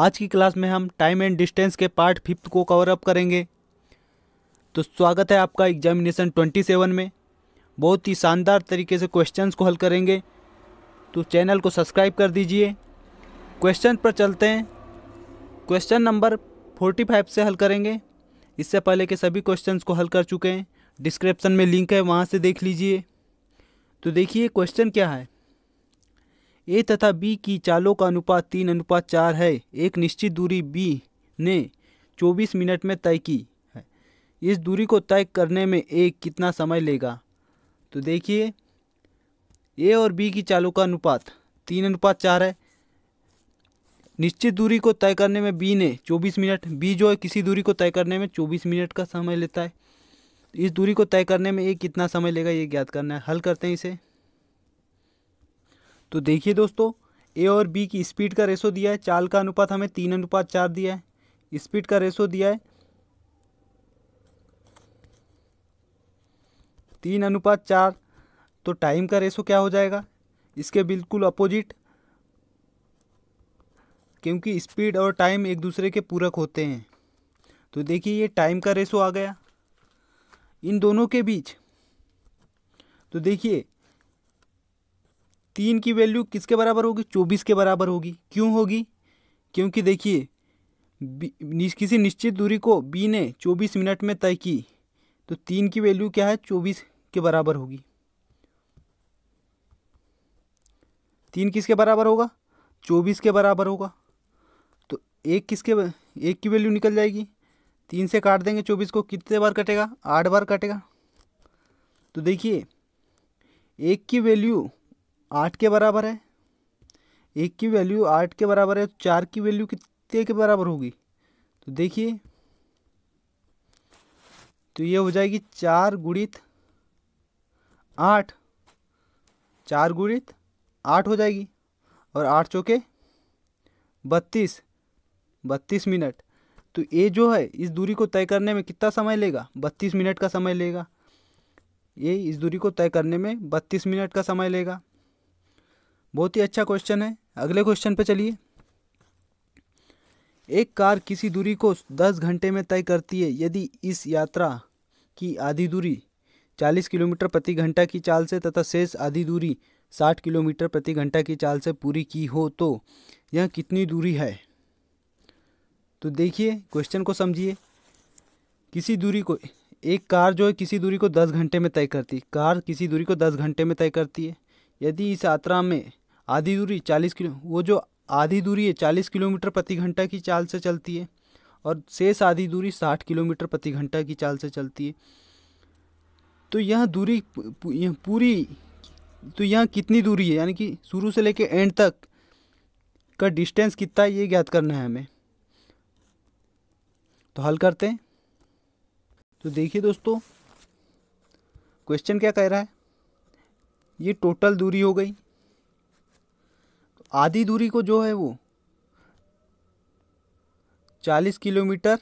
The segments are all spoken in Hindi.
आज की क्लास में हम टाइम एंड डिस्टेंस के पार्ट फिफ्थ को कवर अप करेंगे तो स्वागत है आपका एग्जामिनेशन ट्वेंटी सेवन में बहुत ही शानदार तरीके से क्वेश्चंस को हल करेंगे तो चैनल को सब्सक्राइब कर दीजिए क्वेश्चन पर चलते हैं क्वेश्चन नंबर फोर्टी फाइव से हल करेंगे इससे पहले के सभी क्वेश्चंस को हल कर चुके हैं डिस्क्रिप्शन में लिंक है वहाँ से देख लीजिए तो देखिए क्वेश्चन क्या है ए तथा बी की चालों का अनुपात तीन अनुपात चार है एक निश्चित दूरी बी ने 24 मिनट में तय की है इस दूरी को तय करने में ए कितना समय लेगा तो देखिए ए और बी की चालों का अनुपात तीन अनुपात चार है निश्चित दूरी को तय करने में बी ने 24 मिनट बी जो है किसी दूरी को तय करने में 24 मिनट का समय लेता है इस दूरी को तय करने में ए कितना समय लेगा ये ज्ञात करना है हल करते हैं इसे तो देखिए दोस्तों ए और बी की स्पीड का रेशो दिया है चाल का अनुपात हमें तीन अनुपात चार दिया है स्पीड का रेशो दिया है तीन अनुपात चार तो टाइम का रेशो क्या हो जाएगा इसके बिल्कुल अपोजिट क्योंकि स्पीड और टाइम एक दूसरे के पूरक होते हैं तो देखिए ये टाइम का रेशो आ गया इन दोनों के बीच तो देखिए तीन की वैल्यू किसके बराबर होगी चौबीस के बराबर होगी क्यों होगी क्योंकि देखिए किसी निश्चित दूरी को बी ने चौबीस मिनट में तय की तो तीन की वैल्यू क्या है चौबीस के बराबर होगी तीन किसके बराबर होगा चौबीस के बराबर होगा तो एक किसके एक की वैल्यू निकल जाएगी तीन से काट देंगे चौबीस को कितने बार कटेगा आठ बार कटेगा तो देखिए एक की वैल्यू आठ के बराबर है एक की वैल्यू आठ के बराबर है तो चार की वैल्यू कितने के बराबर होगी तो देखिए तो ये हो जाएगी चार गुणित आठ चार गुणित आठ हो जाएगी और आठ चौके बत्तीस बत्तीस मिनट तो ये जो है इस दूरी को तय करने में कितना समय लेगा बत्तीस मिनट का समय लेगा ये इस दूरी को तय करने में बत्तीस मिनट का समय लेगा बहुत ही अच्छा क्वेश्चन है अगले क्वेश्चन पे चलिए एक कार किसी दूरी को दस घंटे में तय करती है यदि इस यात्रा की आधी दूरी चालीस किलोमीटर प्रति घंटा की चाल से तथा शेष आधी दूरी साठ किलोमीटर प्रति घंटा की चाल से पूरी की हो तो यह कितनी दूरी है तो देखिए क्वेश्चन को समझिए किसी दूरी को एक कार जो है किसी दूरी को दस घंटे में तय करती कार किसी दूरी को दस घंटे में तय करती है यदि इस यात्रा में आधी दूरी चालीस किलो वो जो आधी दूरी है चालीस किलोमीटर प्रति घंटा की चाल से चलती है और शेष आधी दूरी साठ किलोमीटर प्रति घंटा की चाल से चलती है तो यह दूरी पूरी तो यह कितनी दूरी है यानी कि शुरू से लेकर एंड तक का डिस्टेंस कितना है ये ज्ञात करना है हमें तो हल करते हैं तो देखिए दोस्तों क्वेश्चन क्या कह रहा है ये टोटल दूरी हो गई आधी दूरी को जो है वो चालीस किलोमीटर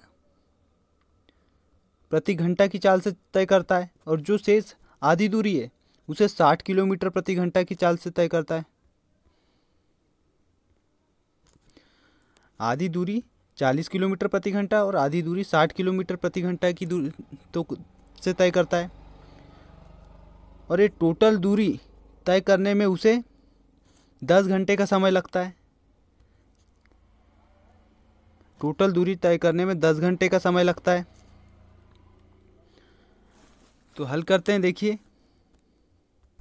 प्रति घंटा की चाल से तय करता है और जो शेष आधी दूरी है उसे साठ किलोमीटर प्रति घंटा की चाल से तय करता है आधी दूरी चालीस किलोमीटर प्रति घंटा और आधी दूरी साठ किलोमीटर प्रति घंटा की दूरी तो से तय करता है और ये टोटल दूरी तय करने में उसे दस घंटे का समय लगता है टोटल दूरी तय करने में दस घंटे का समय लगता है तो हल करते हैं देखिए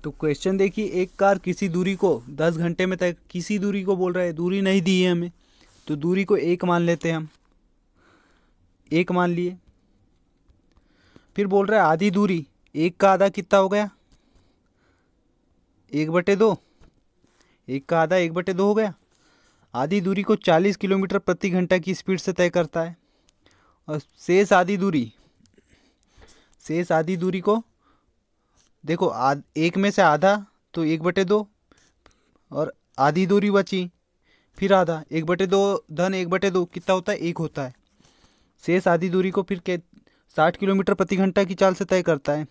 तो क्वेश्चन देखिए एक कार किसी दूरी को दस घंटे में तय किसी दूरी को बोल रहा है दूरी नहीं दी है हमें तो दूरी को एक मान लेते हैं हम एक मान लिए फिर बोल रहा है आधी दूरी एक का आधा कितना हो गया एक बटे दो एक का आधा एक बटे दो हो गया आधी दूरी को 40 किलोमीटर प्रति घंटा की स्पीड से तय करता है और शेष आधी दूरी शेष आधी दूरी को देखो आध एक में से आधा तो एक बटे दो और आधी दूरी बची फिर आधा एक बटे दो धन एक बटे दो कितना होता है एक होता है शेष आधी दूरी को फिर के साठ किलोमीटर प्रति घंटा की चाल से तय करता है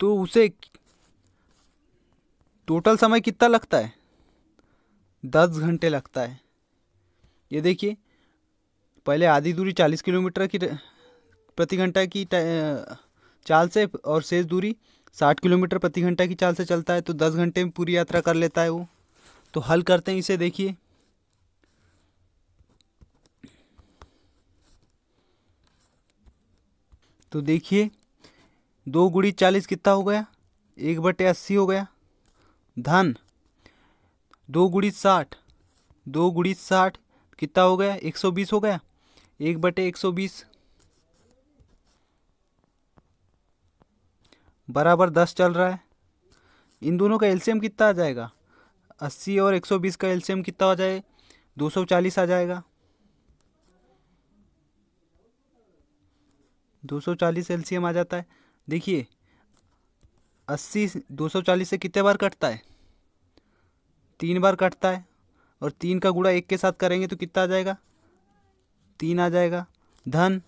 तो उसे टोटल समय कितना लगता है दस घंटे लगता है ये देखिए पहले आधी दूरी चालीस किलोमीटर की प्रति घंटा की चाल से और शेष दूरी साठ किलोमीटर प्रति घंटा की चाल से चलता है तो दस घंटे में पूरी यात्रा कर लेता है वो तो हल करते हैं इसे देखिए तो देखिए दो गुड़ी चालीस कितना हो गया एक बटे अस्सी हो गया धन दो गुड़ी साठ दो गुड़ी साठ कितना हो गया एक सौ बीस हो गया एक बटे एक सौ बीस बराबर दस चल रहा है इन दोनों का एलसीएम कितना आ जाएगा अस्सी और एक सौ बीस का एलसीएम कितना हो जाए दो सौ चालीस आ जाएगा दो सौ चालीस एलसीएम आ जाता है देखिए अस्सी दो सौ चालीस से कितने बार कटता है तीन बार कटता है और तीन का गुड़ा एक के साथ करेंगे तो कितना आ जाएगा तीन आ जाएगा धन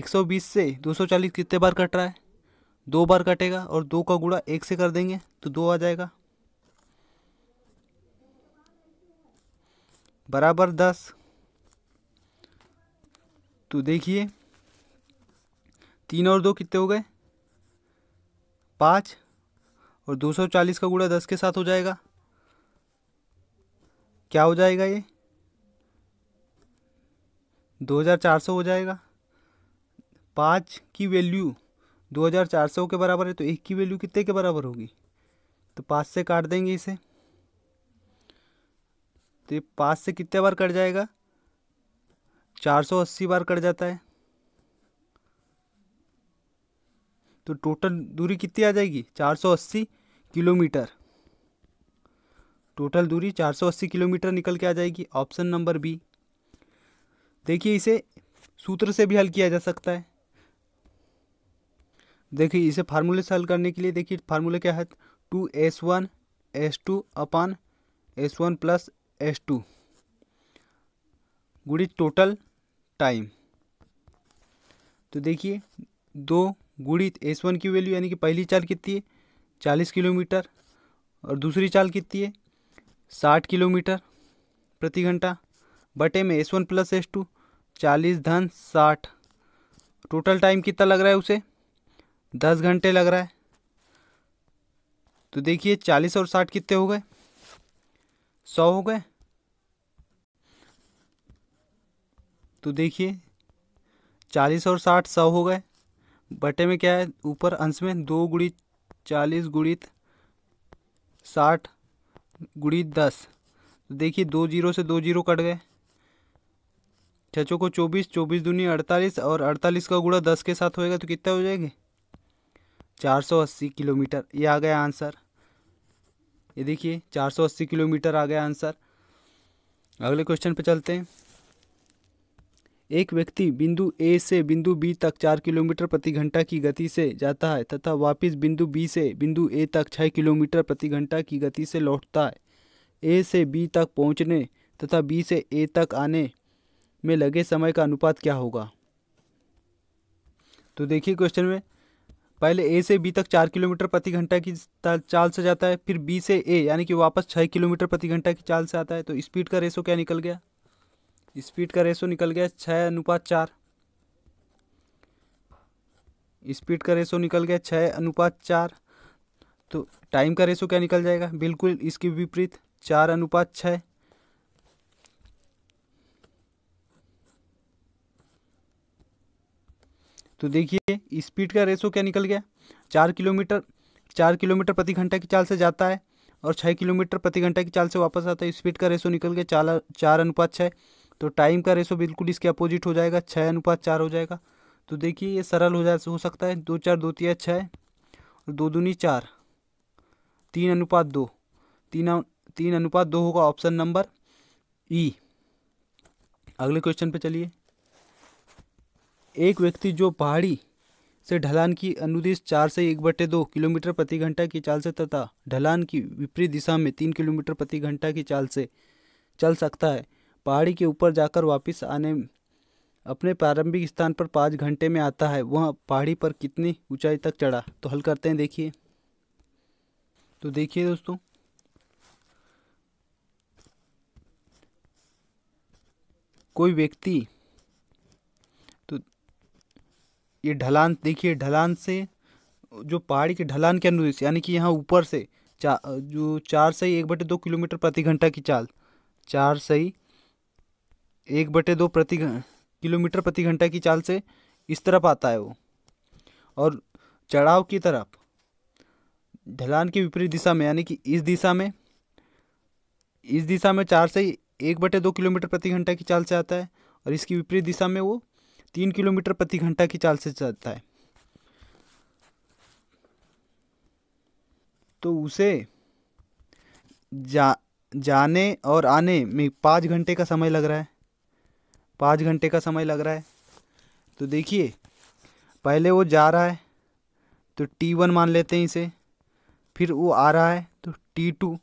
एक सौ बीस से दो सौ चालीस कितने बार कट रहा है दो बार कटेगा और दो का गुड़ा एक से कर देंगे तो दो आ जाएगा बराबर दस तो देखिए तीन और दो कितने हो गए पाँच और दो सौ चालीस का गुड़ा दस के साथ हो जाएगा क्या हो जाएगा ये दो हज़ार चार सौ हो जाएगा पाँच की वैल्यू दो हज़ार चार सौ के बराबर है तो एक की वैल्यू कितने के बराबर होगी तो पाँच से काट देंगे इसे तो ये पाँच से कितने बार कट जाएगा चार सौ अस्सी बार कट जाता है तो टोटल दूरी कितनी आ जाएगी 480 किलोमीटर टोटल दूरी 480 किलोमीटर निकल के आ जाएगी ऑप्शन नंबर बी देखिए इसे सूत्र से भी हल किया जा सकता है देखिए इसे फार्मूले से हल करने के लिए देखिए फार्मूला क्या है two S one S two upon S one plus S two गुड़ी टोटल टाइम तो देखिए दो गुणित एस वन की वैल्यू यानी कि पहली चाल कितनी है चालीस किलोमीटर और दूसरी चाल कितनी है साठ किलोमीटर प्रति घंटा बटे में S one plus S two चालीस धन साठ टोटल टाइम कितना लग रहा है उसे दस घंटे लग रहा है तो देखिए चालीस और साठ कितने हो गए सौ हो गए तो देखिए चालीस और साठ सौ हो गए बटे में क्या है ऊपर अंश में दो गुड़ी चालीस गुड़ी साठ गुड़ी दस तो देखिए दो जीरो से दो जीरो कट गए छचों को चौबीस चौबीस दूनी अड़तालीस और अड़तालीस का गुड़ा दस के साथ होएगा तो कितना हो जाएगा चार सौ अस्सी किलोमीटर ये आ गया आंसर ये देखिए चार सौ अस्सी किलोमीटर आ गया आंसर अगले क्वेश्चन पे चलते हैं एक व्यक्ति बिंदु ए से बिंदु बी तक चार किलोमीटर प्रति घंटा की गति से जाता है तथा वापस बिंदु बी से बिंदु ए तक छः किलोमीटर प्रति घंटा की गति से लौटता है ए से बी तक पहुंचने तथा बी से ए तक आने में लगे समय का अनुपात क्या होगा तो देखिए क्वेश्चन में पहले ए से बी तक चार किलोमीटर प्रति घंटा की चाल से जाता है फिर बी से ए यानी कि वापस छः किलोमीटर प्रति घंटा की चाल से आता है तो स्पीड का रेशो क्या निकल गया स्पीड का रेशो निकल गया छः अनुपात चार स्पीड का रेशो निकल गया छः अनुपात चार तो टाइम का रेशो क्या निकल जाएगा बिल्कुल इसके विपरीत चार अनुपात छः तो देखिए स्पीड का रेशो क्या निकल गया चार किलोमीटर चार किलोमीटर प्रति घंटा की चाल से जाता है और छः किलोमीटर प्रति घंटा की चाल से वापस आता है स्पीड का रेशो निकल गया चार चार अनुपात छः तो टाइम का रेशो बिल्कुल इसके अपोजिट हो जाएगा छः अनुपात चार हो जाएगा तो देखिए ये सरल हो जा हो सकता है दो चार दो तीन छः और दो दूनी चार तीन अनुपात दो तीन तीन अनुपात दो होगा ऑप्शन नंबर ई अगले क्वेश्चन पे चलिए एक व्यक्ति जो पहाड़ी से ढलान की अनुदेश चार से एक बटे दो किलोमीटर प्रति घंटा की चाल से तथा ढलान की विपरीत दिशा में तीन किलोमीटर प्रति घंटा की चाल से चल सकता है पहाड़ी के ऊपर जाकर वापस आने अपने प्रारंभिक स्थान पर पाँच घंटे में आता है वह पहाड़ी पर कितनी ऊंचाई तक चढ़ा तो हल करते हैं देखिए तो देखिए दोस्तों कोई व्यक्ति तो ये ढलान देखिए ढलान से जो पहाड़ी के ढलान के अनुदेश यानी कि यहाँ ऊपर से चा जो चार सही एक बटे दो किलोमीटर प्रति घंटा की चाल चार सही एक बटे दो प्रति किलोमीटर प्रति घंटा की चाल से इस तरफ आता है वो और चढ़ाव की तरफ ढलान की विपरीत दिशा में यानी कि इस दिशा में इस दिशा में चार से एक बटे दो किलोमीटर प्रति घंटा की चाल से आता है और इसकी विपरीत दिशा में वो तीन किलोमीटर प्रति घंटा की चाल से चलता है तो उसे जा जाने और आने में पाँच घंटे का समय लग रहा है पाँच घंटे का समय लग रहा है तो देखिए पहले वो जा रहा है तो टी वन मान लेते हैं इसे फिर वो आ रहा है तो टी टू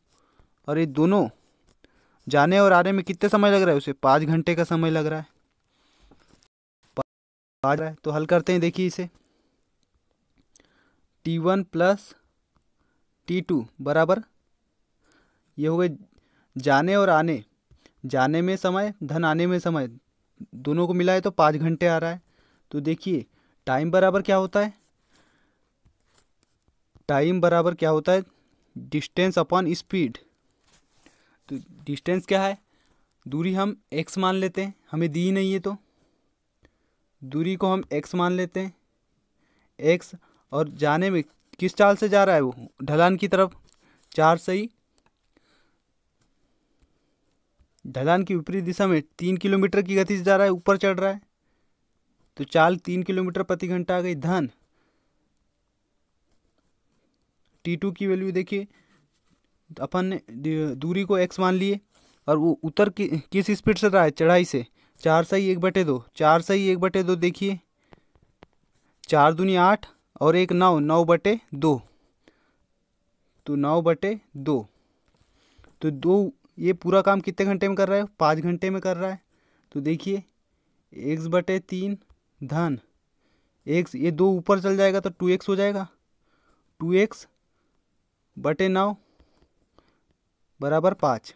और ये दोनों जाने और आने में कितने समय लग रहा है उसे पाँच घंटे का समय लग रहा है आ रहा है तो हल करते हैं देखिए इसे T one plus T two बराबर ये हो गए जाने और आने जाने में समय धन आने में समय दोनों को मिलाए तो पाँच घंटे आ रहा है तो देखिए टाइम बराबर क्या होता है टाइम बराबर क्या होता है डिस्टेंस अपॉन स्पीड तो डिस्टेंस क्या है दूरी हम एक्स मान लेते हैं हमें दी नहीं है तो दूरी को हम एक्स मान लेते हैं एक्स और जाने में किस चाल से जा रहा है वो ढलान की तरफ चार सही ढलान की विपरीत दिशा में तीन किलोमीटर की गति से जा रहा है ऊपर चढ़ रहा है तो चाल तीन किलोमीटर प्रति घंटा आ गई धन टी टू की वैल्यू देखिए अपन ने दूरी को एक्स मान लिए और वो उतर कि, किस स्पीड से रहा है चढ़ाई से चार ही एक बटे दो चार ही एक बटे दो देखिए चार दुनिया आठ और एक नौ नौ बटे दो तो नौ बटे दो तो दो ये पूरा काम कितने घंटे में कर रहा है पाँच घंटे में कर रहा है तो देखिए एक्स बटे तीन धन एक्स ये दो ऊपर चल जाएगा तो टू एक्स हो जाएगा टू एक्स बटे नौ बराबर पाँच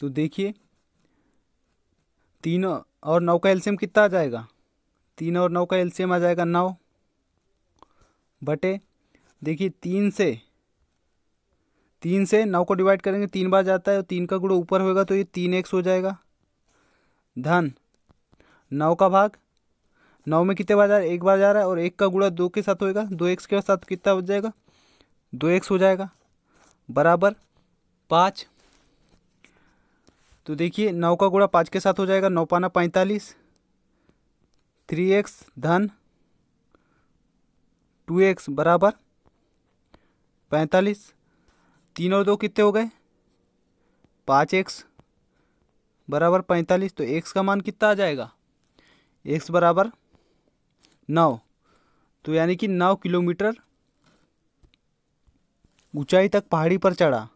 तो देखिए तीन और नौ का एल्सियम कितना आ जाएगा तीन और नौ का एल्सियम आ जाएगा नौ बटे देखिए तीन से तीन से नौ को डिवाइड करेंगे तीन बार जाता है और तीन का गुड़ा ऊपर होगा तो ये तीन एक्स हो जाएगा धन नौ का भाग नौ में कितने बार जा रहा है एक बार जा रहा है और एक का गुड़ा दो के साथ होएगा दो एक्स के साथ कितना हो जाएगा दो एक्स हो जाएगा बराबर पाँच तो देखिए नौ का गुड़ा पाँच के साथ हो जाएगा नौ पाना पैंतालीस थ्री एक्स धन टू एक्स बराबर पैंतालीस तीन और दो कितने हो गए पाँच एक्स बराबर पैंतालीस तो एक्स का मान कितना आ जाएगा एक्स बराबर नौ तो यानी कि नौ किलोमीटर ऊंचाई तक पहाड़ी पर चढ़ा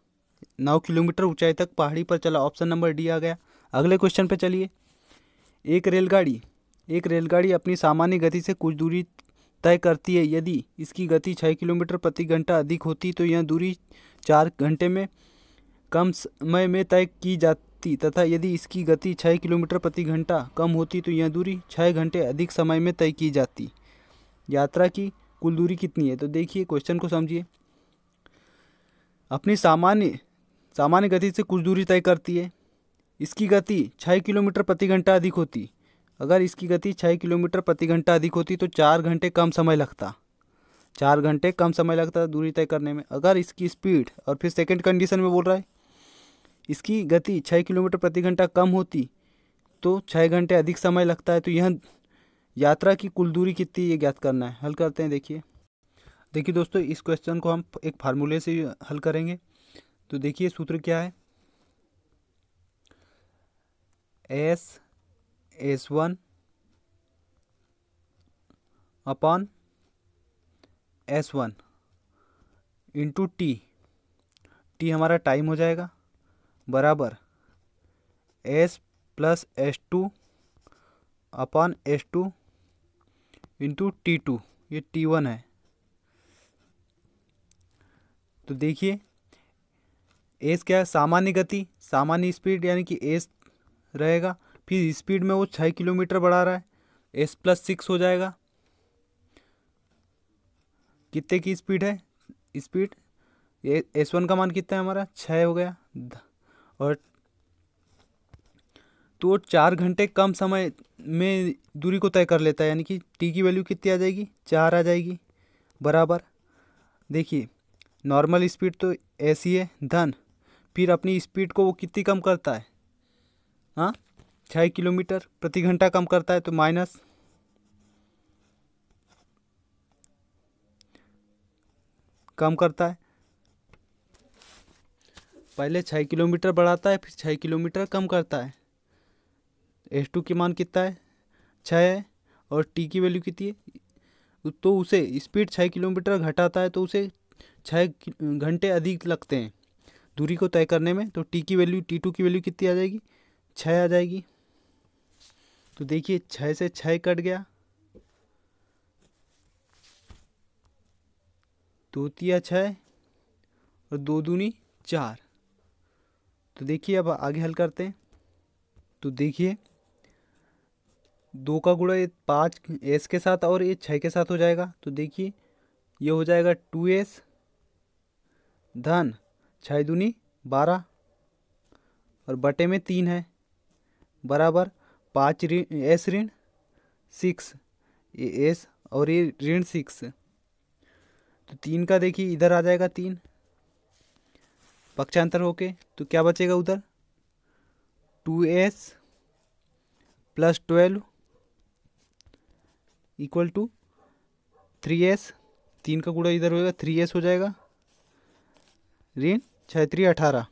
नौ किलोमीटर ऊंचाई तक पहाड़ी पर चला ऑप्शन नंबर डी आ गया अगले क्वेश्चन पे चलिए एक रेलगाड़ी एक रेलगाड़ी अपनी सामान्य गति से कुछ दूरी तय करती है यदि इसकी गति छः किलोमीटर प्रति घंटा अधिक होती तो यह दूरी चार घंटे में कम समय में तय की जाती तथा यदि इसकी गति छः किलोमीटर प्रति घंटा कम होती तो यह दूरी छः घंटे अधिक समय में तय की जाती यात्रा की कुल दूरी कितनी है तो देखिए क्वेश्चन को समझिए अपनी सामान्य सामान्य गति से कुछ दूरी तय करती है इसकी गति छः किलोमीटर प्रति घंटा अधिक होती अगर इसकी गति छः किलोमीटर प्रति घंटा अधिक होती तो चार घंटे कम समय लगता चार घंटे कम समय लगता है दूरी तय करने में अगर इसकी स्पीड और फिर सेकेंड कंडीशन में बोल रहा है इसकी गति छः किलोमीटर प्रति घंटा कम होती तो छः घंटे अधिक समय लगता है तो यह यात्रा की कुल दूरी कितनी ये ज्ञात करना है हल करते हैं देखिए देखिए दोस्तों इस क्वेश्चन को हम एक फार्मूले से हल करेंगे तो देखिए सूत्र क्या है S S one upon S one into T T हमारा टाइम हो जाएगा बराबर S plus S two upon S two into T two ये टी वन है तो देखिए एस क्या है सामान्य गति सामान्य स्पीड यानी कि एस रहेगा फिर स्पीड में वो छः किलोमीटर बढ़ा रहा है एस प्लस सिक्स हो जाएगा कितने की स्पीड है स्पीड एस वन का मान कितना है हमारा छः हो गया और तो चार घंटे कम समय में दूरी को तय कर लेता है यानी कि टी की वैल्यू कितनी आ जाएगी चार आ जाएगी बराबर देखिए नॉर्मल स्पीड तो ऐसी है धन फिर अपनी स्पीड को वो कितनी कम करता है हाँ छः किलोमीटर प्रति घंटा कम करता है तो माइनस कम करता है पहले छः किलोमीटर बढ़ाता है फिर छः किलोमीटर कम करता है एस टू की मान कितना है छः है और टी की वैल्यू कितनी है तो उसे स्पीड छः किलोमीटर घटाता है तो उसे छः घंटे अधिक लगते हैं दूरी को तय करने में तो टी की वैल्यू टी टू की वैल्यू कितनी आ जाएगी छः आ जाएगी तो देखिए छः से छः कट गया दो तिया छः और दो दूनी चार तो देखिए अब आगे हल करते हैं तो देखिए दो का गुणा ये पाँच एस के साथ और ये छः के साथ हो जाएगा तो देखिए ये हो जाएगा टू एस धन छः दूनी बारह और बटे में तीन है बराबर पाँच ऋण एस ऋण सिक्स ये एस और ये ऋण सिक्स तो तीन का देखिए इधर आ जाएगा तीन पक्षांतर होके तो क्या बचेगा उधर two S plus twelve equal to three S तीन का कूड़ा इधर होगा थ्री एस हो जाएगा ऋण छत्री अठारह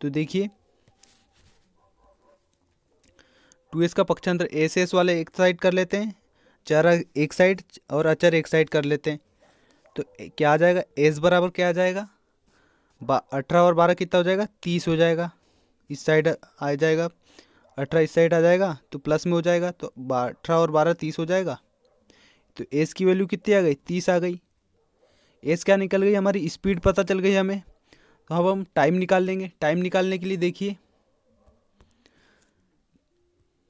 तो देखिए टू एस का पक्षांतर एस एस वाले एक साइड कर लेते हैं चारा एक साइड और अचर एक साइड कर लेते हैं तो क्या आ जाएगा एस बराबर क्या आ जाएगा अठारह और बारह कितना हो जाएगा तीस हो जाएगा इस साइड आ जाएगा अठारह इस साइड आ जाएगा तो प्लस में हो जाएगा तो अठारह और बारह तीस हो जाएगा तो एस की वैल्यू कितनी आ गई तीस आ गई एस क्या निकल गई हमारी स्पीड पता चल गई हमें तो अब हम टाइम निकाल लेंगे टाइम निकालने के लिए देखिए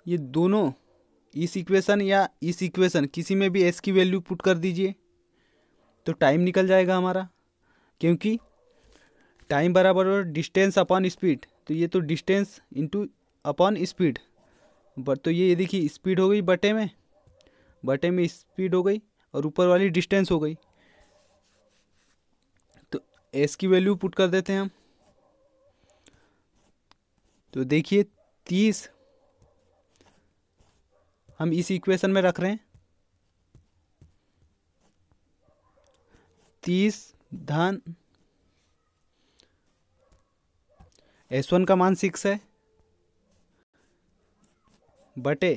ये दोनों इस इक्वेशन या इस इक्वेशन किसी में भी एस की वैल्यू पुट कर दीजिए तो टाइम निकल जाएगा हमारा क्योंकि टाइम बराबर और डिस्टेंस अपॉन स्पीड तो ये तो distance into upon speed but तो ये देखिए स्पीड हो गई बटे में बटे में स्पीड हो गई और ऊपर वाली डिस्टेंस हो गई तो एस की वैल्यू पुट कर देते हैं हम तो देखिए तीस हम इस इक्वेशन में रख रहे हैं तीस धन एस वन का मान सिक्स है बटे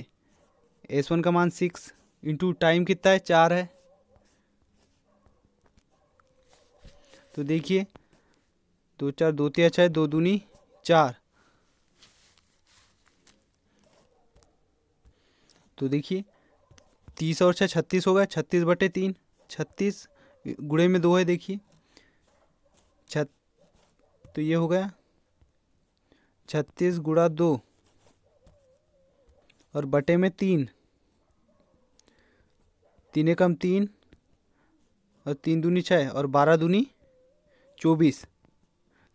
एस वन का मान सिक्स इंटू टाइम कितना है चार है तो देखिए दो चार दो तीन अच्छा है दो दूनी चार तो देखिए तीस और छः छत्तीस हो गया छत्तीस बटे तीन छत्तीस गुड़े में दो है देखिए छत तो ये हो गया छत्तीस गुड़ा दो और बटे में तीन तीन कम तीन और तीन दूनी छः और बारह दूनी चौबीस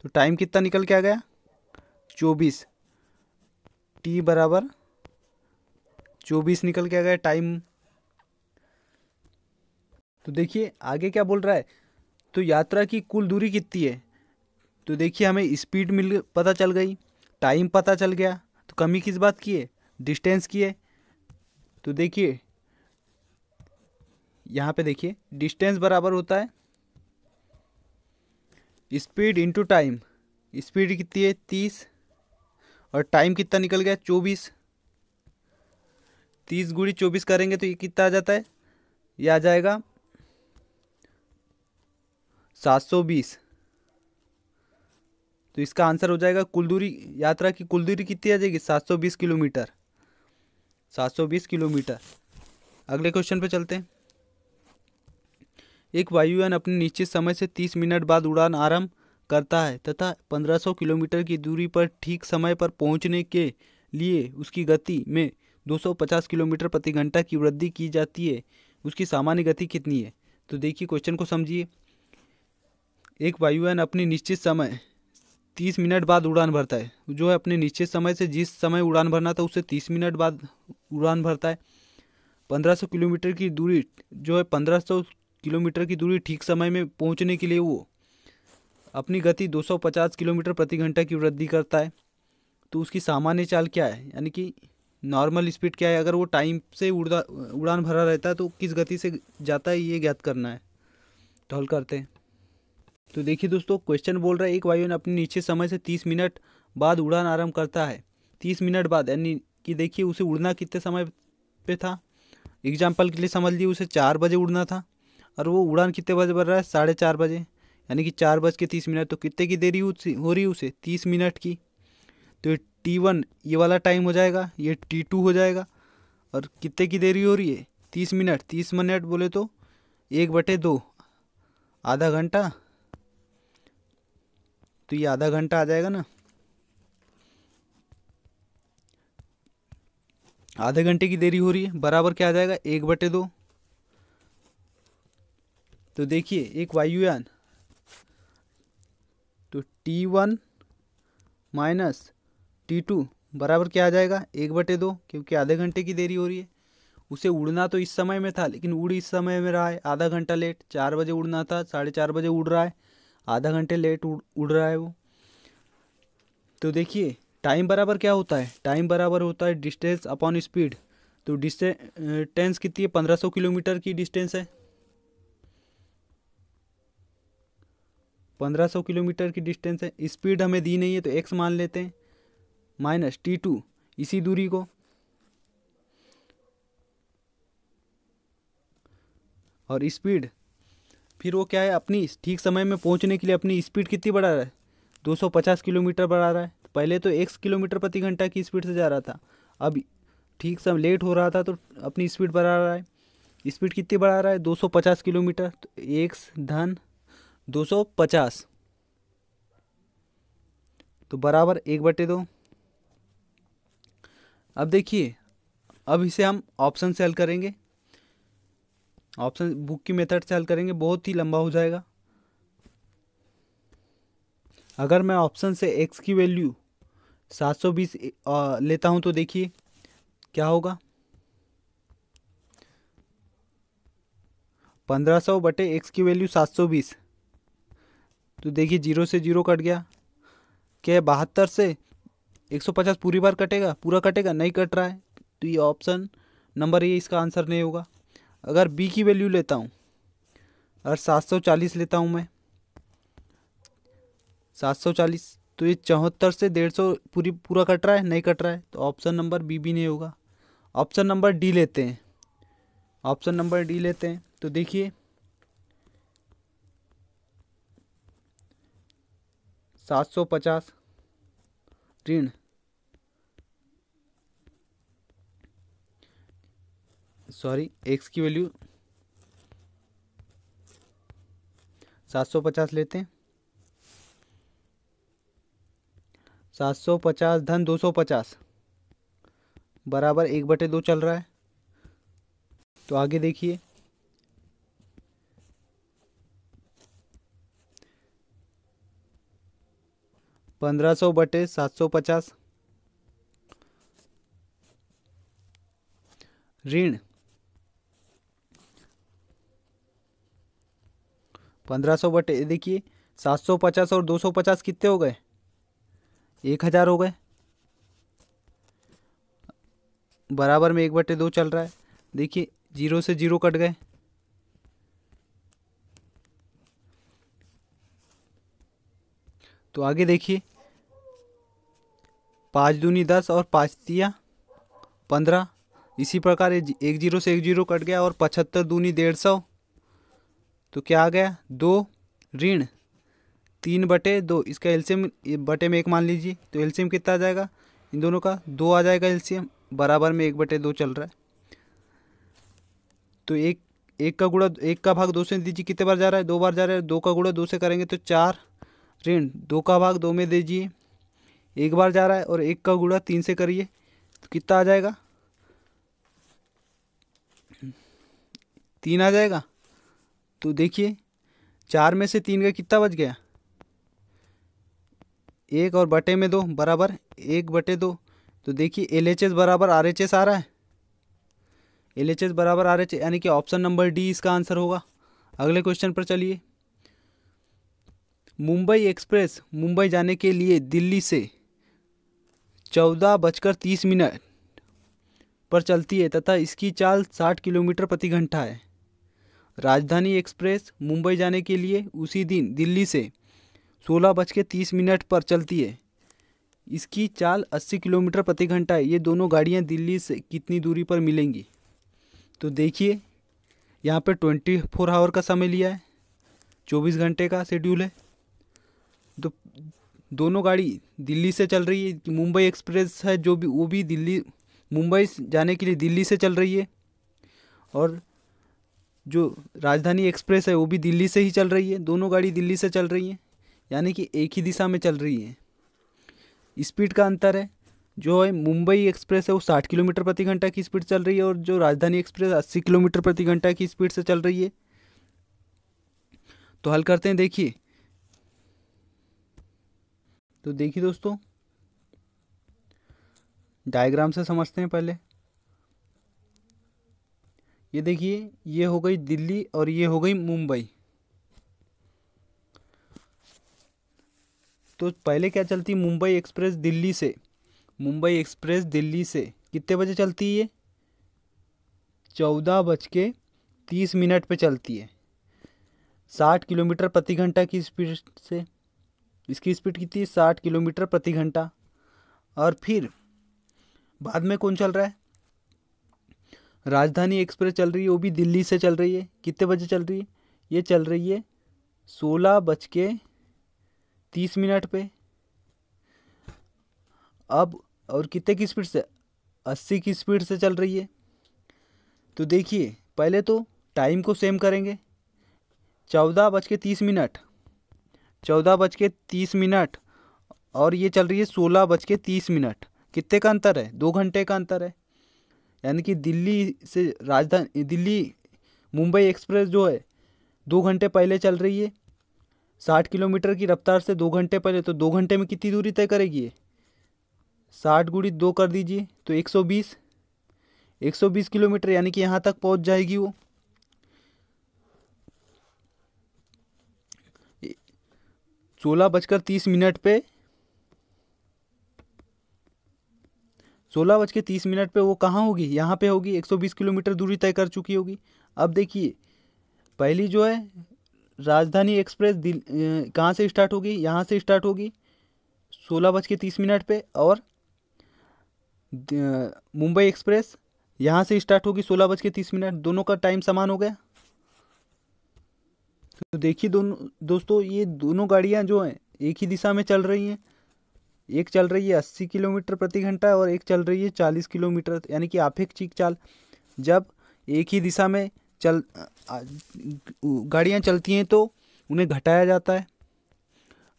तो टाइम कितना निकल के आ गया चौबीस टी बराबर चौबीस निकल के आ गया टाइम तो देखिए आगे क्या बोल रहा है तो यात्रा की कुल दूरी कितनी है तो देखिए हमें स्पीड मिल पता चल गई टाइम पता चल गया तो कमी किस बात की है डिस्टेंस की है तो देखिए यहाँ पे देखिए डिस्टेंस बराबर होता है स्पीड इनटू टाइम स्पीड कितनी है तीस और टाइम कितना निकल गया चौबीस तीस गुड़ी चौबीस करेंगे तो ये कितना आ जाता है ये आ जाएगा सात सौ बीस तो इसका आंसर हो जाएगा कुल दूरी यात्रा की कुल दूरी कितनी आ जाएगी सात सौ बीस किलोमीटर सात सौ बीस किलोमीटर अगले क्वेश्चन पे चलते हैं एक वायुयान अपने निश्चित समय से तीस मिनट बाद उड़ान आरंभ करता है तथा पंद्रह सौ किलोमीटर की दूरी पर ठीक समय पर पहुंचने के लिए उसकी गति में 250 किलोमीटर प्रति घंटा की वृद्धि की जाती है उसकी सामान्य गति कितनी है तो देखिए क्वेश्चन को समझिए एक वायुयान अपनी निश्चित समय तीस मिनट बाद उड़ान भरता है जो है अपने निश्चित समय से जिस समय उड़ान भरना था उससे तीस मिनट बाद उड़ान भरता है पंद्रह सौ किलोमीटर की दूरी जो है पंद्रह सौ किलोमीटर की दूरी ठीक समय में पहुंचने के लिए वो अपनी गति 250 किलोमीटर प्रति घंटा की वृद्धि करता है तो उसकी सामान्य चाल क्या है यानी कि नॉर्मल स्पीड क्या है अगर वो टाइम से उड़ा उड़ान भरा रहता है तो किस गति से जाता है ये ज्ञात करना है तो हल करते हैं तो देखिए दोस्तों क्वेश्चन बोल रहा है एक वायुयान अपने निश्चित समय से तीस मिनट बाद उड़ान आरंभ करता है तीस मिनट बाद यानी कि देखिए उसे उड़ना कितने समय पे था एग्जाम्पल के लिए समझ लीजिए उसे चार बजे उड़ना था और वो उड़ान कितने बजे भर रहा है साढ़े चार बजे यानी कि चार बज के तीस मिनट तो कितने की देरी हो रही है उसे तीस मिनट की तो ये टी वन ये वाला टाइम हो जाएगा ये टी टू हो जाएगा और कितने की देरी हो रही है तीस मिनट तीस मिनट बोले तो एक बटे दो आधा घंटा तो ये आधा घंटा आ जाएगा ना आधे घंटे की देरी हो रही है बराबर क्या आ जाएगा एक बटे दो तो देखिए एक वायुयान तो T one minus T two बराबर क्या आ जाएगा एक बटे दो क्योंकि आधे घंटे की देरी हो रही है उसे उड़ना तो इस समय में था लेकिन उड़ इस समय में रहा है आधा घंटा लेट चार बजे उड़ना था साढ़े चार बजे उड़ रहा है आधा घंटे लेट उड़ रहा है वो तो देखिए टाइम बराबर क्या होता है टाइम बराबर होता है डिस्टेंस अपॉन स्पीड तो डिस्टेंस कितनी है पंद्रह सौ किलोमीटर की डिस्टेंस है पंद्रह सौ किलोमीटर की डिस्टेंस है स्पीड हमें दी नहीं है तो एक्स मान लेते हैं माइनस टी टू इसी दूरी को और स्पीड फिर वो क्या है अपनी ठीक समय में पहुँचने के लिए अपनी स्पीड कितनी बढ़ा रहा है 250 किलोमीटर बढ़ा रहा है पहले तो एक किलोमीटर प्रति घंटा की स्पीड से जा रहा था अब ठीक समय लेट हो रहा था तो अपनी स्पीड बढ़ा रहा है स्पीड कितनी बढ़ा रहा है 250 किलोमीटर तो एक धन 250 तो बराबर एक बटे दो अब देखिए अब इसे हम ऑप्शन से हल करेंगे ऑप्शन बुक की मेथड से हल करेंगे बहुत ही लंबा हो जाएगा अगर मैं ऑप्शन से एक्स की वैल्यू 720 लेता हूं तो देखिए क्या होगा 1500 बटे एक्स की वैल्यू 720 तो देखिए जीरो से जीरो कट गया क्या बहत्तर से 150 पूरी बार कटेगा पूरा कटेगा नहीं कट रहा है तो ये ऑप्शन नंबर ये इसका आंसर नहीं होगा अगर बी की वैल्यू लेता हूँ अगर सात सौ चालीस लेता हूँ मैं सात सौ चालीस तो ये चौहत्तर से डेढ़ सौ पूरी पूरा कट रहा है नहीं कट रहा है तो ऑप्शन नंबर बी भी नहीं होगा ऑप्शन नंबर डी लेते हैं ऑप्शन नंबर डी लेते हैं तो देखिए सात सौ पचास ऋण सॉरी एक्स की वैल्यू सात सौ पचास लेते हैं सात सौ पचास धन दो सौ पचास बराबर एक बटे दो चल रहा है तो आगे देखिए पंद्रह सौ बटे सात सौ पचास ऋण पंद्रह सौ बटे देखिए सात सौ पचास और दो सौ पचास कितने हो गए एक हज़ार हो गए बराबर में एक बटे दो चल रहा है देखिए जीरो से जीरो कट गए तो आगे देखिए पाँच दूनी दस और पाँच तिया पंद्रह इसी प्रकार एक जीरो से एक जीरो कट गया और पचहत्तर दूनी डेढ़ सौ तो क्या आ गया दो ऋण तीन बटे दो इसका एल्सियम बटे में एक मान लीजिए तो एल्शियम कितना आ जाएगा इन दोनों का दो आ जाएगा एल्सियम बराबर में एक बटे दो चल रहा है तो एक एक का गुड़ा एक का भाग दो से दीजिए कितने बार जा रहा है दो बार जा रहा है दो का गुड़ा दो से करेंगे तो चार ऋण दो का भाग दो में दीजिए एक बार जा रहा है और एक का गुड़ा तीन से करिए तो कितना आ जाएगा तीन आ जाएगा तो देखिए चार में से तीन का कितना बच गया एक और बटे में दो बराबर एक बटे दो तो देखिए एल एच एस बराबर आर एच एस आ रहा है एल एच एस बराबर आर एच यानी कि ऑप्शन नंबर डी इसका आंसर होगा अगले क्वेश्चन पर चलिए मुंबई एक्सप्रेस मुंबई जाने के लिए दिल्ली से चौदह बजकर तीस मिनट पर चलती है तथा इसकी चाल साठ किलोमीटर प्रति घंटा है राजधानी एक्सप्रेस मुंबई जाने के लिए उसी दिन दिल्ली से सोलह बज के तीस मिनट पर चलती है इसकी चाल अस्सी किलोमीटर प्रति घंटा है ये दोनों गाड़ियाँ दिल्ली से कितनी दूरी पर मिलेंगी तो देखिए यहाँ पे ट्वेंटी फोर आवर का समय लिया है चौबीस घंटे का शेड्यूल है तो दोनों गाड़ी दिल्ली से चल रही है मुंबई एक्सप्रेस है जो भी वो भी दिल्ली मुंबई जाने के लिए दिल्ली से चल रही है और जो राजधानी एक्सप्रेस है वो भी दिल्ली से ही चल रही है दोनों गाड़ी दिल्ली से चल रही है यानी कि एक ही दिशा में चल रही है स्पीड का अंतर है जो है मुंबई एक्सप्रेस है वो साठ किलोमीटर प्रति घंटा की स्पीड चल रही है और जो राजधानी एक्सप्रेस अस्सी किलोमीटर प्रति घंटा की स्पीड से चल रही है तो हल करते हैं देखिए तो देखिए दोस्तों डायग्राम से समझते हैं पहले ये देखिए ये हो गई दिल्ली और ये हो गई मुंबई तो पहले क्या चलती मुंबई एक्सप्रेस दिल्ली से मुंबई एक्सप्रेस दिल्ली से कितने बजे चलती है चौदह बज के तीस मिनट पे चलती है साठ किलोमीटर प्रति घंटा की स्पीड से इसकी स्पीड कितनी है साठ किलोमीटर प्रति घंटा और फिर बाद में कौन चल रहा है राजधानी एक्सप्रेस चल रही है वो भी दिल्ली से चल रही है कितने बजे चल रही है ये चल रही है सोलह बज के तीस मिनट पे अब और कितने की स्पीड से अस्सी की स्पीड से चल रही है तो देखिए पहले तो टाइम को सेम करेंगे चौदह बज के तीस मिनट चौदह बज के तीस मिनट और ये चल रही है सोलह बज के तीस मिनट कितने का अंतर है दो घंटे का अंतर है यानी कि दिल्ली से राजधानी दिल्ली मुंबई एक्सप्रेस जो है दो घंटे पहले चल रही है साठ किलोमीटर की रफ्तार से दो घंटे पहले तो दो घंटे में कितनी दूरी तय करेगी ये साठ गुड़ी दो कर दीजिए तो एक सौ बीस एक सौ बीस किलोमीटर यानी कि यहाँ तक पहुँच जाएगी वो सोलह बजकर तीस मिनट पे सोलह बज के तीस मिनट पर वो कहाँ होगी यहाँ पे होगी एक सौ बीस किलोमीटर दूरी तय कर चुकी होगी अब देखिए पहली जो है राजधानी एक्सप्रेस दिल कहाँ से स्टार्ट होगी यहाँ से स्टार्ट होगी सोलह बज के तीस मिनट पर और मुंबई एक्सप्रेस यहाँ से स्टार्ट होगी सोलह बज के तीस मिनट दोनों का टाइम समान हो गया तो देखिए दोनों दोस्तों ये दोनों गाड़ियाँ जो हैं एक ही दिशा में चल रही हैं एक चल रही है अस्सी किलोमीटर प्रति घंटा और एक चल रही है चालीस किलोमीटर यानी कि आपेक्षिक चाल जब एक ही दिशा में चल गाड़ियाँ चलती हैं तो उन्हें घटाया जाता है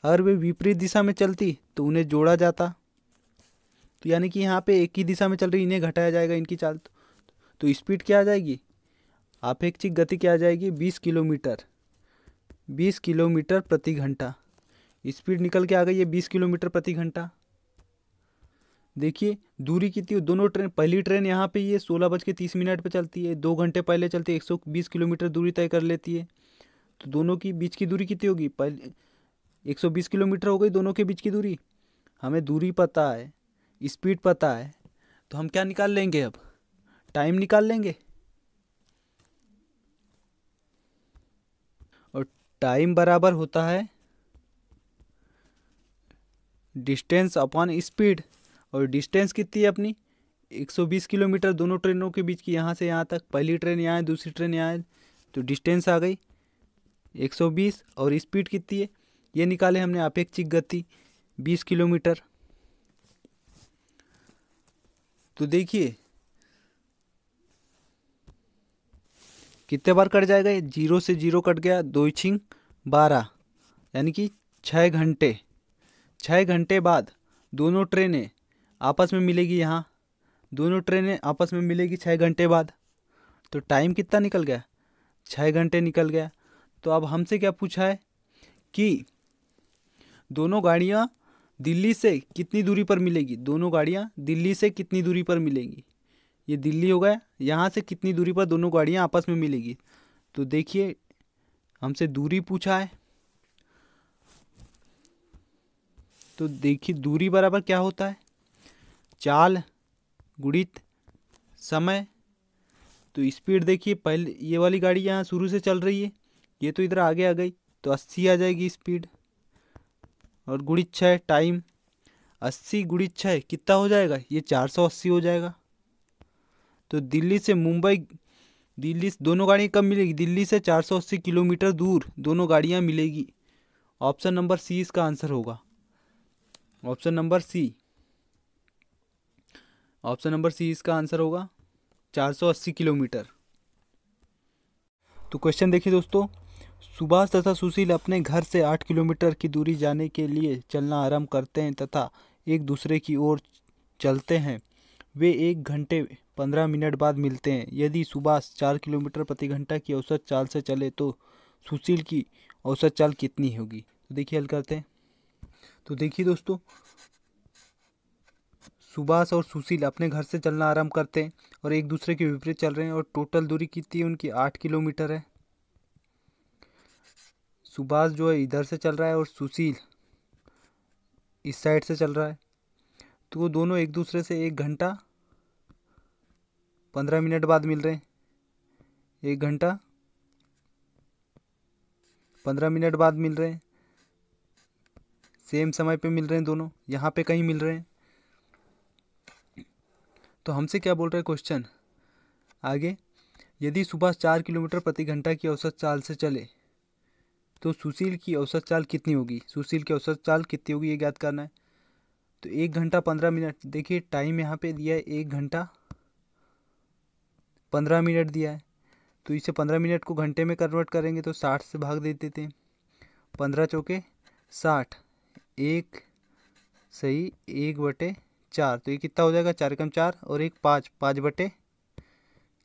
अगर वे विपरीत दिशा में चलती तो उन्हें जोड़ा जाता तो यानी कि यहाँ पे एक ही दिशा में चल रही इन्हें घटाया जाएगा इनकी चाल तो, तो स्पीड क्या आ जाएगी आपेक्षिक गति क्या आ जाएगी बीस किलोमीटर बीस किलोमीटर प्रति घंटा स्पीड निकल के आ गई है बीस किलोमीटर प्रति घंटा देखिए दूरी कितनी दोनों ट्रेन पहली ट्रेन यहाँ पे ये सोलह बज के तीस मिनट पर चलती है दो घंटे पहले चलती है एक सौ बीस किलोमीटर दूरी तय कर लेती है तो दोनों की बीच की दूरी कितनी होगी पहले एक सौ बीस किलोमीटर हो गई दोनों के बीच की दूरी हमें दूरी पता है स्पीड पता है तो हम क्या निकाल लेंगे अब टाइम निकाल लेंगे और टाइम बराबर होता है डिस्टेंस अपॉन स्पीड और डिस्टेंस कितनी है अपनी 120 किलोमीटर दोनों ट्रेनों के बीच की यहाँ से यहाँ तक पहली ट्रेन यहाँ है दूसरी ट्रेन यहाँ है तो डिस्टेंस आ गई 120 और स्पीड कितनी है ये निकाले हमने अपेक्षित गति 20 किलोमीटर तो देखिए कितने बार कट जाएगा जीरो से जीरो कट गया दो छिंग बारह यानी कि छः घंटे छः घंटे बाद दोनों ट्रेनें आपस में मिलेगी यहाँ दोनों ट्रेनें आपस में मिलेगी छः घंटे बाद तो टाइम कितना निकल गया छः घंटे निकल गया तो अब हमसे क्या पूछा है कि दोनों गाड़ियाँ दिल्ली से कितनी दूरी पर मिलेगी दोनों गाड़ियाँ दिल्ली से कितनी दूरी पर मिलेंगी ये दिल्ली हो गया यहाँ से कितनी दूरी पर दोनों गाड़ियाँ आपस में मिलेगी तो देखिए हमसे दूरी पूछा है तो देखिए दूरी बराबर क्या होता है चाल गुणित समय तो स्पीड देखिए पहले ये वाली गाड़ी यहाँ शुरू से चल रही है ये तो इधर आगे आ गई तो अस्सी आ जाएगी स्पीड और गुणित छः टाइम अस्सी गुणित छः कितना हो जाएगा ये चार सौ अस्सी हो जाएगा तो दिल्ली से मुंबई दिल्ली से दोनों गाड़ियाँ कब मिलेगी दिल्ली से चार सौ अस्सी किलोमीटर दूर दोनों गाड़ियाँ मिलेगी ऑप्शन नंबर सी इसका आंसर होगा option number C option number C इसका आंसर होगा 480 किलोमीटर तो क्वेश्चन देखिए दोस्तों सुभाष तथा सुशील अपने घर से आठ किलोमीटर की दूरी जाने के लिए चलना आरंभ करते हैं तथा एक दूसरे की ओर चलते हैं वे एक घंटे पंद्रह मिनट बाद मिलते हैं यदि सुभाष चार किलोमीटर प्रति घंटा की औसत चाल से चले तो सुशील की औसत चाल कितनी होगी तो देखिए हल करते हैं तो देखिए दोस्तों सुभाष और सुशील अपने घर से चलना आरंभ करते हैं और एक दूसरे के विपरीत चल रहे हैं और टोटल दूरी कितनी है उनकी आठ किलोमीटर है सुभाष जो है इधर से चल रहा है और सुशील इस साइड से चल रहा है तो वो दोनों एक दूसरे से एक घंटा पंद्रह मिनट बाद मिल रहे हैं एक घंटा पंद्रह मिनट बाद मिल रहे हैं सेम समय पे मिल रहे हैं दोनों यहाँ पे कहीं मिल रहे हैं तो हमसे क्या बोल रहा है क्वेश्चन आगे यदि सुबह चार किलोमीटर प्रति घंटा की औसत चाल से चले तो सुशील की औसत चाल कितनी होगी सुशील की औसत चाल कितनी होगी ये ज्ञात करना है तो एक घंटा पंद्रह मिनट देखिए टाइम यहाँ पे दिया है एक घंटा पंद्रह मिनट दिया है तो इसे पंद्रह मिनट को घंटे में कन्वर्ट करेंगे तो साठ से भाग दे देते हैं पंद्रह चौके साठ एक सही एक बटे चार तो ये कितना हो जाएगा चार कम चार और एक पाँच पाँच बटे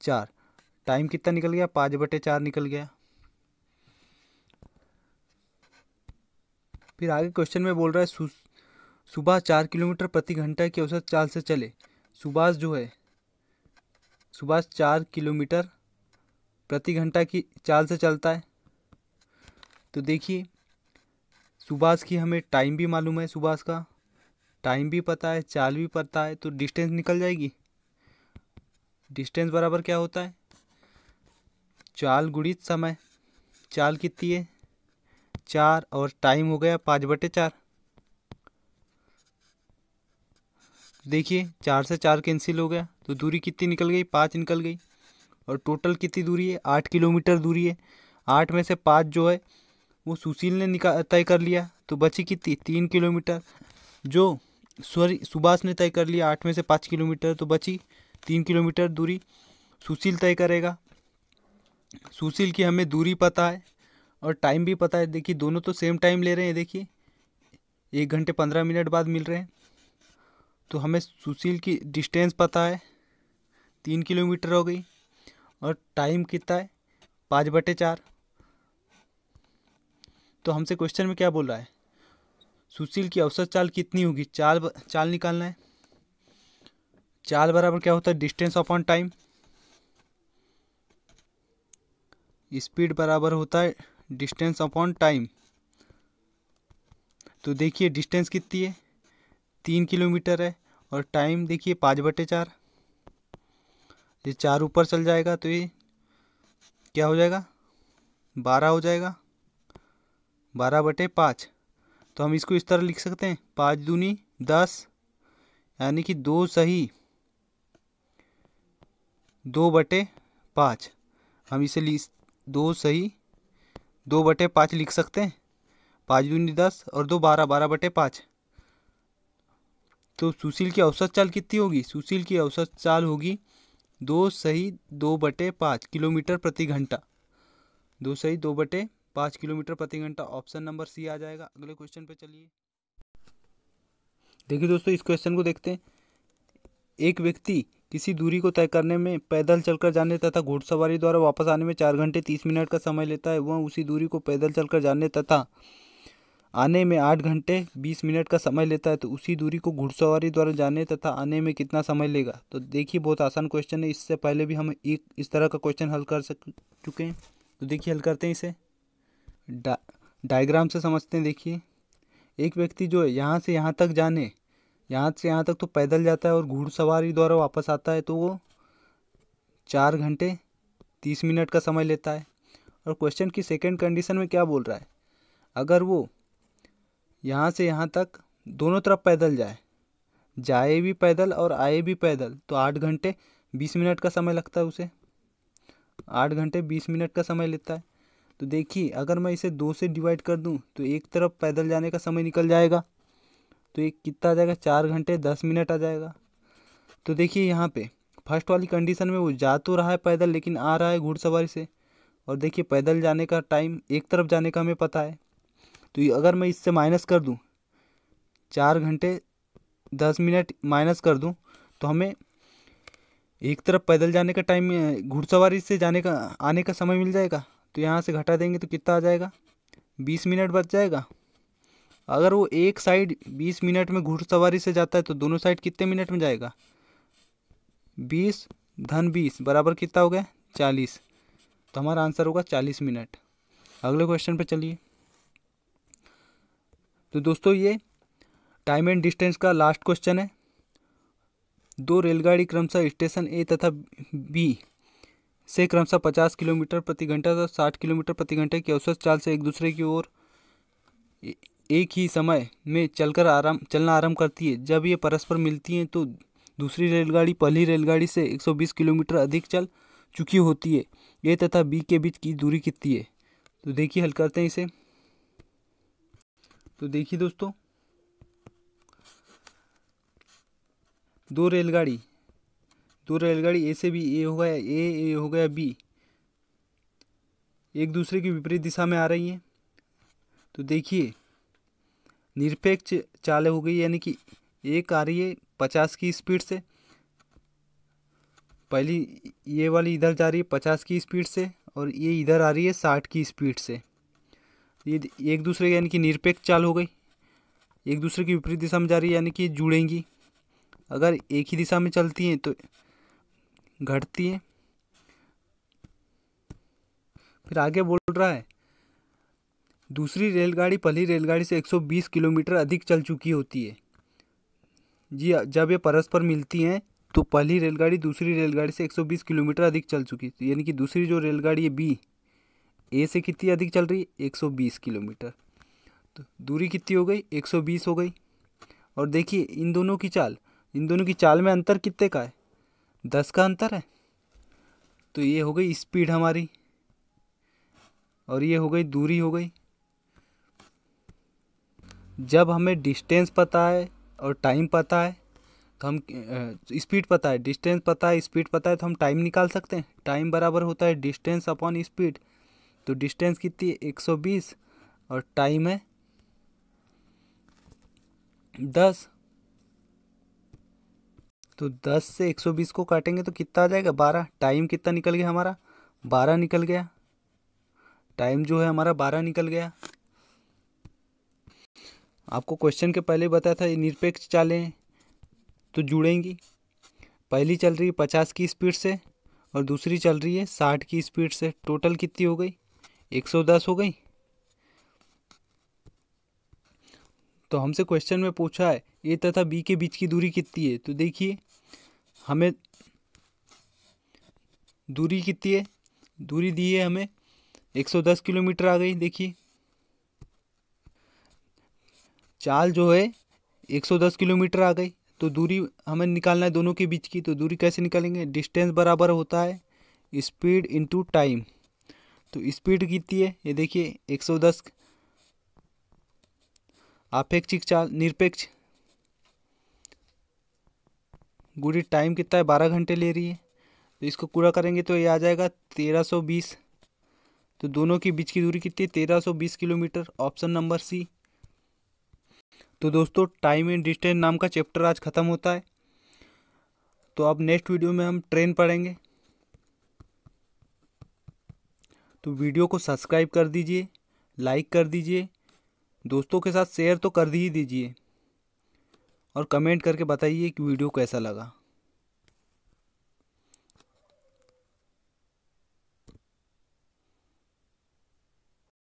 चार टाइम कितना निकल गया पाँच बटे चार निकल गया फिर आगे क्वेश्चन में बोल रहा है सुबह चार किलोमीटर प्रति घंटा की औसत चाल से चले सुभाष जो है सुभाष चार किलोमीटर प्रति घंटा की चाल से चलता है तो देखिए सुभाष की हमें टाइम भी मालूम है सुभाष का टाइम भी पता है चाल भी पता है तो डिस्टेंस निकल जाएगी डिस्टेंस बराबर क्या होता है चाल गुड़ित समय चाल कितनी है चार और टाइम हो गया पाँच बटे चार देखिए चार से चार कैंसिल हो गया तो दूरी कितनी निकल गई पाँच निकल गई और टोटल कितनी दूरी है आठ किलोमीटर दूरी है आठ में से पाँच जो है वो सुशील ने निका तय कर लिया तो बची ती, तीन किलोमीटर जो सॉरी सुभाष ने तय कर लिया आठ में से पाँच किलोमीटर तो बची तीन किलोमीटर दूरी सुशील तय करेगा सुशील की हमें दूरी पता है और टाइम भी पता है देखिए दोनों तो सेम टाइम ले रहे हैं देखिए एक घंटे पंद्रह मिनट बाद मिल रहे हैं तो हमें सुशील की डिस्टेंस पता है तीन किलोमीटर हो गई और टाइम कितना है पाँच बटे चार तो हमसे क्वेश्चन में क्या बोल रहा है सुशील की औसत चाल कितनी होगी चाल चाल निकालना है चाल बराबर क्या होता है डिस्टेंस अपॉन टाइम स्पीड बराबर होता है डिस्टेंस अपॉन टाइम तो देखिए डिस्टेंस कितनी है तीन किलोमीटर है और टाइम देखिए पाँच बटे चार ये चार ऊपर चल जाएगा तो ये क्या हो जाएगा बारह हो जाएगा बारह बटे पाँच तो हम इसको इस तरह लिख सकते हैं पाँच दूनी दस यानी कि दो सही दो बटे पाँच हम इसे लिख दो सही दो बटे पाँच लिख सकते हैं पाँच दूनी दस और दो बारह बारह बटे पाँच तो सुशील की औसत चाल कितनी होगी सुशील की औसत चाल होगी दो सही दो बटे पाँच किलोमीटर प्रति घंटा दो सही दो बटे पाँच किलोमीटर प्रति घंटा ऑप्शन नंबर सी आ जाएगा अगले क्वेश्चन पे चलिए देखिए दोस्तों इस क्वेश्चन को देखते हैं एक व्यक्ति किसी दूरी को तय करने में पैदल चलकर जाने तथा घुड़सवारी द्वारा वापस आने में चार घंटे तीस मिनट का समय लेता है वह उसी दूरी को पैदल चलकर जाने तथा आने में आठ घंटे बीस मिनट का समय लेता है तो उसी दूरी को घुड़सवारी द्वारा जाने तथा आने में कितना समय लेगा तो देखिए बहुत आसान क्वेश्चन है इससे पहले भी हम एक इस तरह का क्वेश्चन हल कर सक चुके हैं तो देखिए हल करते हैं इसे डा डायग्राम से समझते हैं देखिए एक व्यक्ति जो है यहाँ से यहाँ तक जाने यहाँ से यहाँ तक तो पैदल जाता है और घुड़सवारी द्वारा वापस आता है तो वो चार घंटे तीस मिनट का समय लेता है और क्वेश्चन की सेकेंड कंडीशन में क्या बोल रहा है अगर वो यहाँ से यहाँ तक दोनों तरफ पैदल जाए जाए भी पैदल और आए भी पैदल तो आठ घंटे बीस मिनट का समय लगता है उसे आठ घंटे बीस मिनट का समय लेता है तो देखिए अगर मैं इसे दो से डिवाइड कर दूँ तो एक तरफ पैदल जाने का समय निकल जाएगा तो एक कितना आ जाएगा चार घंटे दस मिनट आ जाएगा तो देखिए यहाँ पे फर्स्ट वाली कंडीशन में वो जा तो रहा है पैदल लेकिन आ रहा है घुड़सवारी से और देखिए पैदल जाने का टाइम एक तरफ जाने का हमें पता है तो अगर मैं इससे माइनस कर दूँ चार घंटे दस मिनट माइनस कर दूँ तो हमें एक तरफ पैदल जाने का टाइम घुड़सवारी से जाने का आने का समय मिल जाएगा तो यहाँ से घटा देंगे तो कितना आ जाएगा बीस मिनट बच जाएगा अगर वो एक साइड बीस मिनट में घुड़सवारी से जाता है तो दोनों साइड कितने मिनट में जाएगा बीस धन बीस बराबर कितना हो गया चालीस तो हमारा आंसर होगा चालीस मिनट अगले क्वेश्चन पर चलिए तो दोस्तों ये टाइम एंड डिस्टेंस का लास्ट क्वेश्चन है दो रेलगाड़ी क्रमशः स्टेशन ए तथा बी से क्रमशः पचास किलोमीटर प्रति घंटा तथा साठ किलोमीटर प्रति घंटे की औसत चाल से एक दूसरे की ओर एक ही समय में चलकर आराम चलना आरंभ करती है जब ये परस्पर मिलती हैं तो दूसरी रेलगाड़ी पहली रेलगाड़ी से 120 किलोमीटर अधिक चल चुकी होती है ए तथा बी के बीच की दूरी कितनी है तो देखिए हल करते हैं इसे तो देखिए दोस्तों दो रेलगाड़ी तो रेलगाड़ी ए से भी ए हो गया ए ए हो गया बी एक दूसरे की विपरीत दिशा में आ रही हैं तो देखिए निरपेक्ष चाल हो गई यानी कि एक आ रही है पचास की स्पीड से पहली ये वाली इधर जा रही है पचास की स्पीड से और ये इधर आ रही है साठ की स्पीड से ये एक दूसरे की यानी कि निरपेक्ष चाल हो गई एक दूसरे की विपरीत दिशा में जा रही है यानी कि जुड़ेंगी अगर एक ही दिशा में चलती हैं तो घटती है फिर आगे बोल रहा है दूसरी रेलगाड़ी पहली रेलगाड़ी से 120 किलोमीटर अधिक चल चुकी होती है जी हाँ, जब ये परस्पर मिलती हैं तो पहली रेलगाड़ी दूसरी रेलगाड़ी से 120 किलोमीटर अधिक चल चुकी है यानी कि दूसरी जो रेलगाड़ी है बी ए से कितनी अधिक चल रही है 120 किलोमीटर तो दूरी कितनी हो गई 120 हो गई और देखिए इन दोनों की चाल इन दोनों की चाल में अंतर कितने का है दस का अंतर है तो ये हो गई स्पीड हमारी और ये हो गई दूरी हो गई जब हमें डिस्टेंस पता है और टाइम पता है तो हम स्पीड पता है डिस्टेंस पता है स्पीड पता है तो हम टाइम निकाल सकते हैं टाइम बराबर होता है डिस्टेंस अपॉन स्पीड तो डिस्टेंस कितनी एक सौ बीस और टाइम है दस तो दस से एक सौ बीस को काटेंगे तो कितना आ जाएगा बारह टाइम कितना निकल गया हमारा बारह निकल गया टाइम जो है हमारा बारह निकल गया आपको क्वेश्चन के पहले बताया था निरपेक्ष चालें तो जुड़ेंगी पहली चल रही है पचास की स्पीड से और दूसरी चल रही है साठ की स्पीड से टोटल कितनी हो गई एक सौ दस हो गई तो हमसे क्वेश्चन में पूछा है ए तथा बी के बीच की दूरी कितनी है तो देखिए हमें दूरी कितनी है दूरी दी है हमें एक सौ दस किलोमीटर आ गई देखिए चाल जो है एक सौ दस किलोमीटर आ गई तो दूरी हमें निकालना है दोनों के बीच की तो दूरी कैसे निकालेंगे डिस्टेंस बराबर होता है स्पीड इनटू टाइम तो स्पीड कितनी है ये देखिए एक सौ दस आपेक्षिक चाल निरपेक्ष गुड़ी टाइम कितना है बारह घंटे ले रही है तो इसको पूरा करेंगे तो ये आ जाएगा तेरह सौ बीस तो दोनों के बीच की दूरी कितनी है तेरह सौ बीस किलोमीटर ऑप्शन नंबर सी तो दोस्तों टाइम एंड डिस्टेंस नाम का चैप्टर आज ख़त्म होता है तो अब नेक्स्ट वीडियो में हम ट्रेन पढ़ेंगे तो वीडियो को सब्सक्राइब कर दीजिए लाइक कर दीजिए दोस्तों के साथ शेयर तो कर ही दीजिए और कमेंट करके बताइए कि वीडियो कैसा लगा